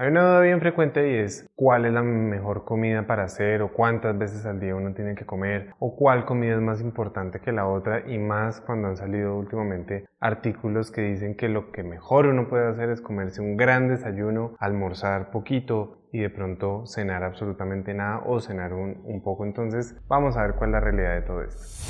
Hay una duda bien frecuente y es cuál es la mejor comida para hacer o cuántas veces al día uno tiene que comer o cuál comida es más importante que la otra y más cuando han salido últimamente artículos que dicen que lo que mejor uno puede hacer es comerse un gran desayuno, almorzar poquito y de pronto cenar absolutamente nada o cenar un, un poco. Entonces vamos a ver cuál es la realidad de todo esto.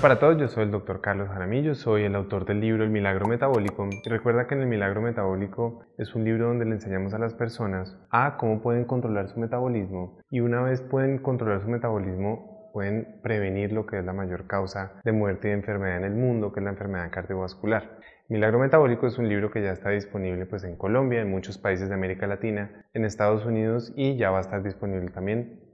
para todos, yo soy el doctor Carlos Jaramillo, soy el autor del libro El Milagro Metabólico y recuerda que en El Milagro Metabólico es un libro donde le enseñamos a las personas a cómo pueden controlar su metabolismo y una vez pueden controlar su metabolismo pueden prevenir lo que es la mayor causa de muerte y de enfermedad en el mundo, que es la enfermedad cardiovascular. Milagro Metabólico es un libro que ya está disponible pues en Colombia, en muchos países de América Latina, en Estados Unidos y ya va a estar disponible también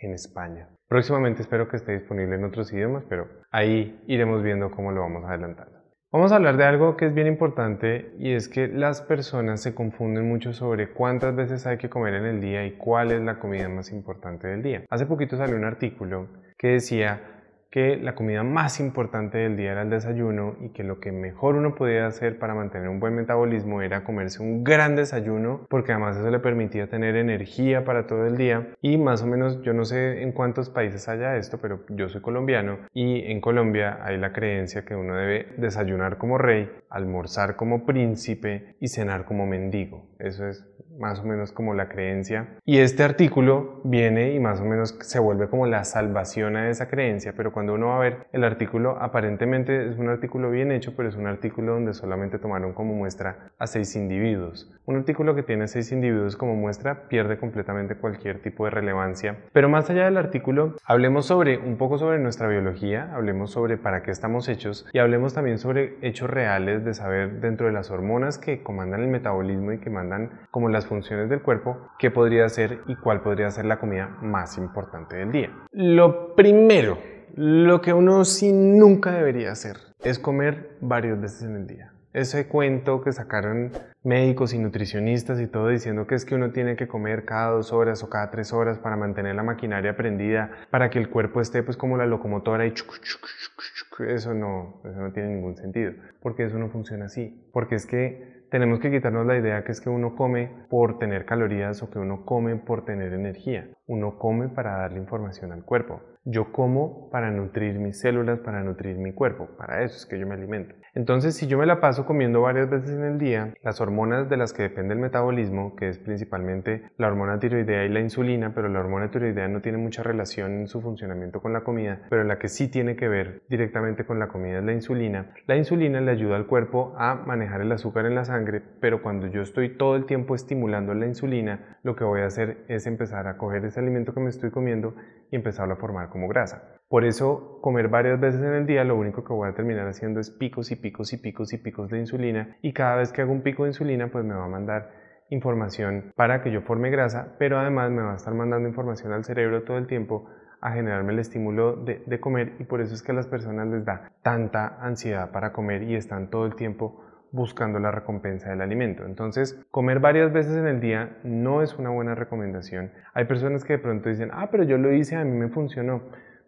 en España. Próximamente espero que esté disponible en otros idiomas, pero ahí iremos viendo cómo lo vamos a adelantando. Vamos a hablar de algo que es bien importante y es que las personas se confunden mucho sobre cuántas veces hay que comer en el día y cuál es la comida más importante del día. Hace poquito salió un artículo que decía que la comida más importante del día era el desayuno y que lo que mejor uno podía hacer para mantener un buen metabolismo era comerse un gran desayuno porque además eso le permitía tener energía para todo el día y más o menos yo no sé en cuántos países haya esto pero yo soy colombiano y en Colombia hay la creencia que uno debe desayunar como rey, almorzar como príncipe y cenar como mendigo. Eso es más o menos como la creencia y este artículo viene y más o menos se vuelve como la salvación a esa creencia pero cuando uno va a ver el artículo, aparentemente es un artículo bien hecho, pero es un artículo donde solamente tomaron como muestra a seis individuos. Un artículo que tiene seis individuos como muestra pierde completamente cualquier tipo de relevancia. Pero más allá del artículo, hablemos sobre un poco sobre nuestra biología, hablemos sobre para qué estamos hechos y hablemos también sobre hechos reales de saber dentro de las hormonas que comandan el metabolismo y que mandan como las funciones del cuerpo, qué podría ser y cuál podría ser la comida más importante del día. Lo primero lo que uno sí nunca debería hacer es comer varias veces en el día. Ese cuento que sacaron médicos y nutricionistas y todo diciendo que es que uno tiene que comer cada dos horas o cada tres horas para mantener la maquinaria prendida, para que el cuerpo esté pues como la locomotora y chuc, chuc, chuc, eso no, eso no tiene ningún sentido, porque eso no funciona así, porque es que tenemos que quitarnos la idea que es que uno come por tener calorías o que uno come por tener energía, uno come para darle información al cuerpo. Yo como para nutrir mis células, para nutrir mi cuerpo, para eso es que yo me alimento. Entonces, si yo me la paso comiendo varias veces en el día, las hormonas de las que depende el metabolismo, que es principalmente la hormona tiroidea y la insulina, pero la hormona tiroidea no tiene mucha relación en su funcionamiento con la comida, pero la que sí tiene que ver directamente con la comida es la insulina. La insulina le ayuda al cuerpo a manejar el azúcar en la sangre, pero cuando yo estoy todo el tiempo estimulando la insulina, lo que voy a hacer es empezar a coger ese alimento que me estoy comiendo y empezarlo a formar como grasa. Por eso, comer varias veces en el día lo único que voy a terminar haciendo es picos y picos y picos y picos de insulina y cada vez que hago un pico de insulina pues me va a mandar información para que yo forme grasa, pero además me va a estar mandando información al cerebro todo el tiempo a generarme el estímulo de, de comer y por eso es que a las personas les da tanta ansiedad para comer y están todo el tiempo buscando la recompensa del alimento. Entonces, comer varias veces en el día no es una buena recomendación. Hay personas que de pronto dicen, ah, pero yo lo hice, a mí me funcionó.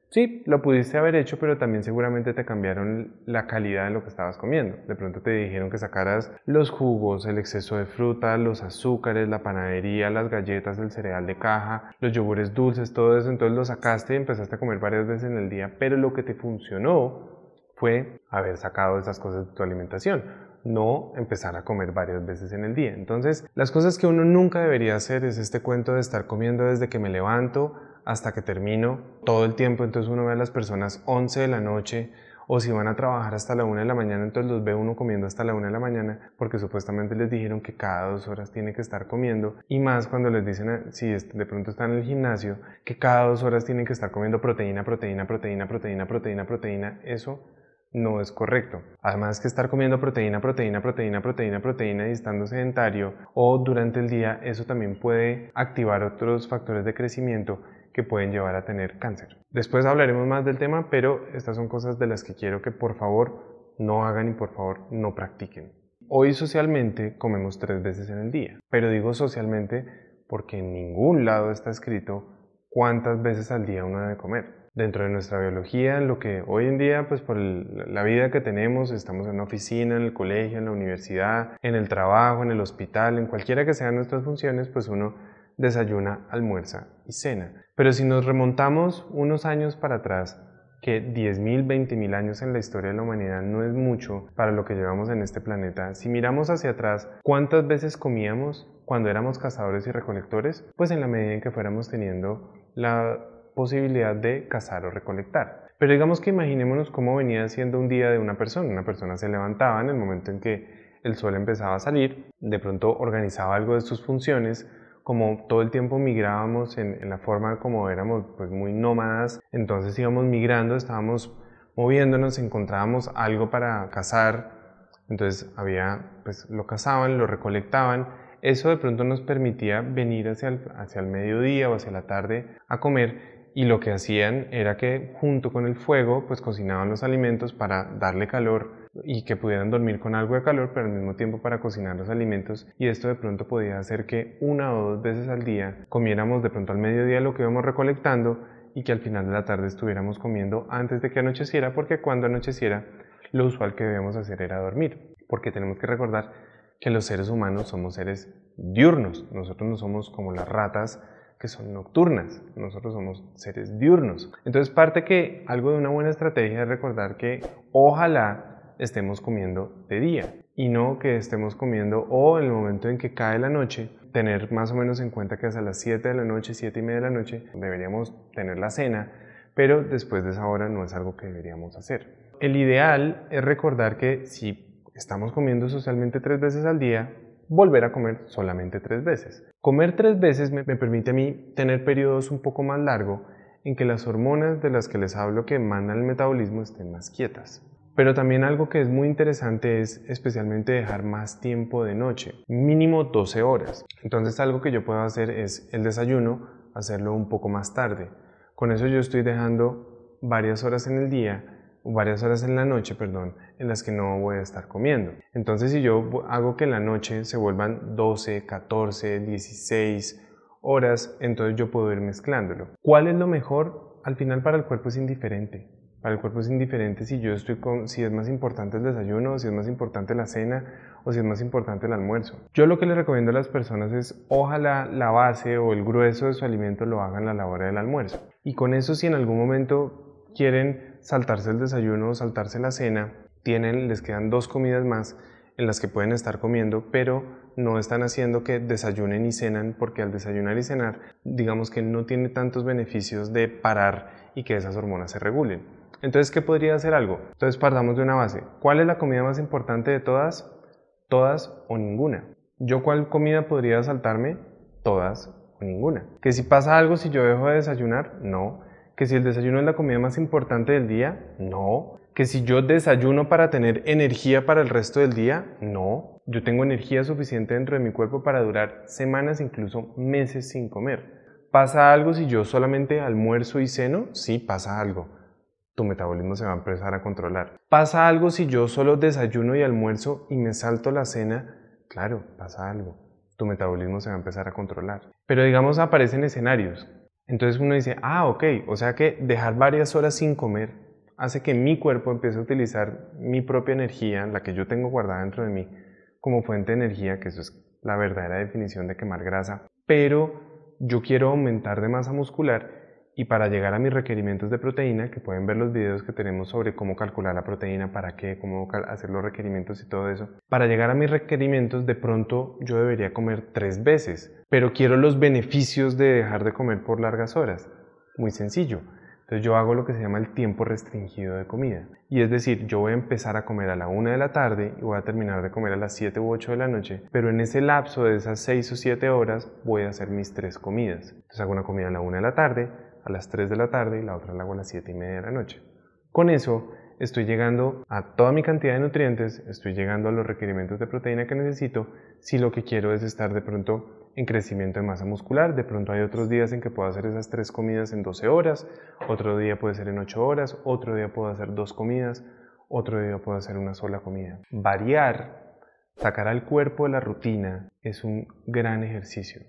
Sí, lo pudiste haber hecho, pero también seguramente te cambiaron la calidad de lo que estabas comiendo. De pronto te dijeron que sacaras los jugos, el exceso de fruta, los azúcares, la panadería, las galletas, el cereal de caja, los yogures dulces, todo eso. Entonces lo sacaste y empezaste a comer varias veces en el día, pero lo que te funcionó fue haber sacado esas cosas de tu alimentación no empezar a comer varias veces en el día. Entonces, las cosas que uno nunca debería hacer es este cuento de estar comiendo desde que me levanto hasta que termino todo el tiempo. Entonces uno ve a las personas 11 de la noche o si van a trabajar hasta la 1 de la mañana, entonces los ve uno comiendo hasta la 1 de la mañana, porque supuestamente les dijeron que cada dos horas tiene que estar comiendo, y más cuando les dicen, si de pronto están en el gimnasio, que cada dos horas tienen que estar comiendo proteína, proteína, proteína, proteína, proteína, proteína, eso no es correcto. Además que estar comiendo proteína, proteína, proteína, proteína, proteína y estando sedentario o durante el día, eso también puede activar otros factores de crecimiento que pueden llevar a tener cáncer. Después hablaremos más del tema, pero estas son cosas de las que quiero que por favor no hagan y por favor no practiquen. Hoy socialmente comemos tres veces en el día, pero digo socialmente porque en ningún lado está escrito cuántas veces al día uno debe comer dentro de nuestra biología, lo que hoy en día, pues por la vida que tenemos, estamos en la oficina, en el colegio, en la universidad, en el trabajo, en el hospital, en cualquiera que sean nuestras funciones, pues uno desayuna, almuerza y cena. Pero si nos remontamos unos años para atrás, que 10.000, 20.000 años en la historia de la humanidad no es mucho para lo que llevamos en este planeta. Si miramos hacia atrás, ¿cuántas veces comíamos cuando éramos cazadores y recolectores? Pues en la medida en que fuéramos teniendo la posibilidad de cazar o recolectar. Pero digamos que imaginémonos cómo venía siendo un día de una persona. Una persona se levantaba en el momento en que el sol empezaba a salir, de pronto organizaba algo de sus funciones, como todo el tiempo migrábamos en, la forma como éramos pues, muy nómadas, entonces íbamos migrando, estábamos moviéndonos, encontrábamos algo para cazar, entonces había, pues lo cazaban, lo recolectaban, eso de pronto nos permitía venir hacia hacia el mediodía o hacia la tarde a comer y lo que hacían era que junto con el fuego pues cocinaban los alimentos para darle calor y que pudieran dormir con algo de calor pero al mismo tiempo para cocinar los alimentos y esto de pronto podía hacer que una o dos veces al día comiéramos de pronto al mediodía lo que íbamos recolectando y que al final de la tarde estuviéramos comiendo antes de que anocheciera porque cuando anocheciera lo usual que debíamos hacer era dormir porque tenemos que recordar que los seres humanos somos seres diurnos nosotros no somos como las ratas que son nocturnas. Nosotros somos seres diurnos. Entonces parte que algo de una buena estrategia es recordar que ojalá estemos comiendo de día y no que estemos comiendo o en el momento en que cae la noche tener más o menos en cuenta que hasta las 7 de la noche, 7 y media de la noche deberíamos tener la cena, pero después de esa hora no es algo que deberíamos hacer. El ideal es recordar que si estamos comiendo socialmente tres veces al día, volver a comer solamente tres veces. Comer tres veces me, permite a mí tener periodos un poco más largos en que las hormonas de las que les hablo que mandan el metabolismo estén más quietas. Pero también algo que es muy interesante es especialmente dejar más tiempo de noche, mínimo 12 horas. Entonces algo que yo puedo hacer es el desayuno, hacerlo un poco más tarde. Con eso yo estoy dejando varias horas en el día varias horas en la noche, perdón, en las que no voy a estar comiendo. Entonces, si yo hago que en la noche se vuelvan 12, 14, 16 horas, entonces yo puedo ir mezclándolo. ¿Cuál es lo mejor? Al final para el cuerpo es indiferente. Para el cuerpo es indiferente si yo estoy con si es más importante el desayuno, si es más importante la cena o si es más importante el almuerzo. Yo lo que les recomiendo a las personas es ojalá la base o el grueso de su alimento lo hagan a la hora del almuerzo. Y con eso si en algún momento quieren saltarse el desayuno o saltarse la cena, tienen, les quedan dos comidas más en las que pueden estar comiendo, pero no están haciendo que desayunen y cenan, porque al desayunar y cenar, digamos que no tiene tantos beneficios de parar y que esas hormonas se regulen. Entonces, ¿qué podría hacer algo? Entonces, partamos de una base. ¿Cuál es la comida más importante de todas? Todas o ninguna. ¿Yo cuál comida podría saltarme? Todas o ninguna. ¿Que si pasa algo si yo dejo de desayunar? No que si el desayuno es la comida más importante del día, no. Que si yo desayuno para tener energía para el resto del día, no. Yo tengo energía suficiente dentro de mi cuerpo para durar semanas, incluso meses sin comer. ¿Pasa algo si yo solamente almuerzo y ceno? Sí, pasa algo. Tu metabolismo se va a empezar a controlar. ¿Pasa algo si yo solo desayuno y almuerzo y me salto la cena? Claro, pasa algo. Tu metabolismo se va a empezar a controlar. Pero digamos aparecen escenarios. Entonces uno dice, ah, ok, o sea que dejar varias horas sin comer hace que mi cuerpo empiece a utilizar mi propia energía, la que yo tengo guardada dentro de mí, como fuente de energía, que eso es la verdadera definición de quemar grasa, pero yo quiero aumentar de masa muscular y para llegar a mis requerimientos de proteína, que pueden ver los videos que tenemos sobre cómo calcular la proteína, para qué, cómo hacer los requerimientos y todo eso, para llegar a mis requerimientos de pronto yo debería comer tres veces, pero quiero los beneficios de dejar de comer por largas horas. Muy sencillo. Entonces yo hago lo que se llama el tiempo restringido de comida. Y es decir, yo voy a empezar a comer a la 1 de la tarde y voy a terminar de comer a las 7 u 8 de la noche, pero en ese lapso de esas 6 o 7 horas voy a hacer mis tres comidas. Entonces hago una comida a la 1 de la tarde, a las 3 de la tarde y la otra la hago a las 7 y media de la noche. Con eso estoy llegando a toda mi cantidad de nutrientes, estoy llegando a los requerimientos de proteína que necesito si lo que quiero es estar de pronto en crecimiento de masa muscular. De pronto hay otros días en que puedo hacer esas tres comidas en 12 horas, otro día puede ser en 8 horas, otro día puedo hacer dos comidas, otro día puedo hacer una sola comida. Variar, sacar al cuerpo de la rutina es un gran ejercicio.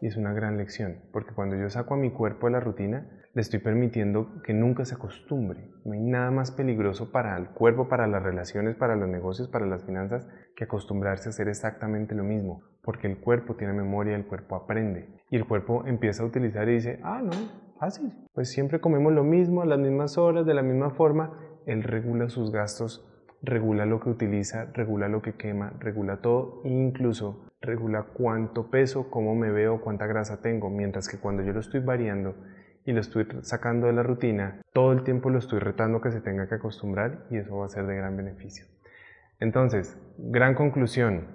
Y es una gran lección, porque cuando yo saco a mi cuerpo de la rutina, le estoy permitiendo que nunca se acostumbre. No hay nada más peligroso para el cuerpo, para las relaciones, para los negocios, para las finanzas, que acostumbrarse a hacer exactamente lo mismo, porque el cuerpo tiene memoria, el cuerpo aprende. Y el cuerpo empieza a utilizar y dice, ah, no, fácil. Pues siempre comemos lo mismo, a las mismas horas, de la misma forma. Él regula sus gastos regula lo que utiliza, regula lo que quema, regula todo, incluso regula cuánto peso, cómo me veo, cuánta grasa tengo, mientras que cuando yo lo estoy variando y lo estoy sacando de la rutina, todo el tiempo lo estoy retando que se tenga que acostumbrar y eso va a ser de gran beneficio. Entonces, gran conclusión,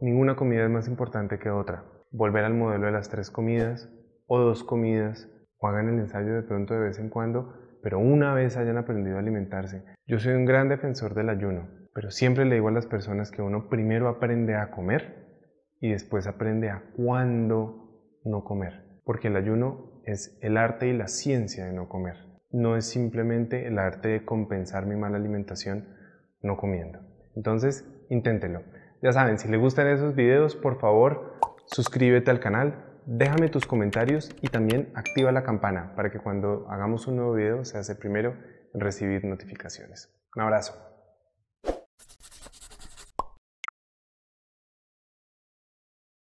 ninguna comida es más importante que otra. Volver al modelo de las tres comidas o dos comidas o hagan el ensayo de pronto de vez en cuando, pero una vez hayan aprendido a alimentarse. Yo soy un gran defensor del ayuno, pero siempre le digo a las personas que uno primero aprende a comer y después aprende a cuándo no comer. Porque el ayuno es el arte y la ciencia de no comer. No es simplemente el arte de compensar mi mala alimentación no comiendo. Entonces, inténtelo. Ya saben, si les gustan esos videos, por favor, suscríbete al canal, déjame tus comentarios y también activa la campana para que cuando hagamos un nuevo video seas el primero en recibir notificaciones. Un abrazo.